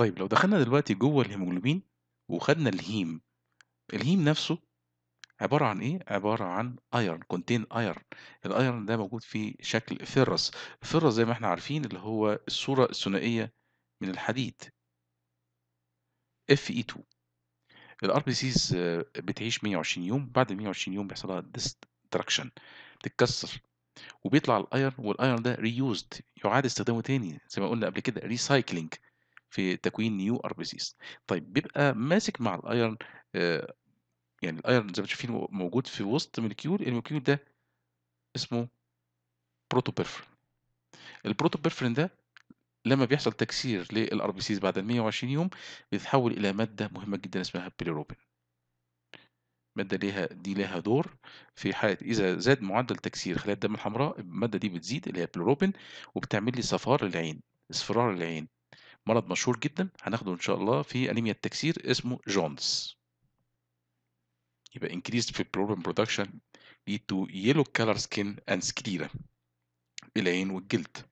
طيب لو دخلنا دلوقتي جوه الهيموجلوبين وخدنا الهيم الهيم نفسه عبارة عن إيه؟ عبارة عن أيرن كونتين أيرن الأيرن ده موجود في شكل فرس الفرس زي ما احنا عارفين اللي هو الصورة الثنائية من الحديد Fe2 الار بي سيز بتعيش 120 يوم بعد 120 يوم بيحصل لها ديستراكشن بتتكسر وبيطلع الايرن والايرن ده ريوزد يعاد استخدامه تاني زي ما قلنا قبل كده ريسايكلينج في تكوين نيو ار بي سيز طيب بيبقى ماسك مع الايرن آه، يعني الايرن زي ما شايفين موجود في وسط ملكيول الملكيول ده اسمه بروتوبرفرين البروتوبرفرين ده لما بيحصل تكسير للار بي سيز بعد ال 120 يوم بيتحول الى ماده مهمه جدا اسمها بيليروبين ماده ليها دي لها دور في حاله اذا زاد معدل تكسير خلايا الدم الحمراء الماده دي بتزيد اللي هي بيليروبين وبتعمل لي صفار للعين اصفرار للعين مرض مشهور جدا هناخده ان شاء الله في انيميا التكسير اسمه جونز يبقى increased fibroblin production lead to yellow color skin and sclera العين والجلد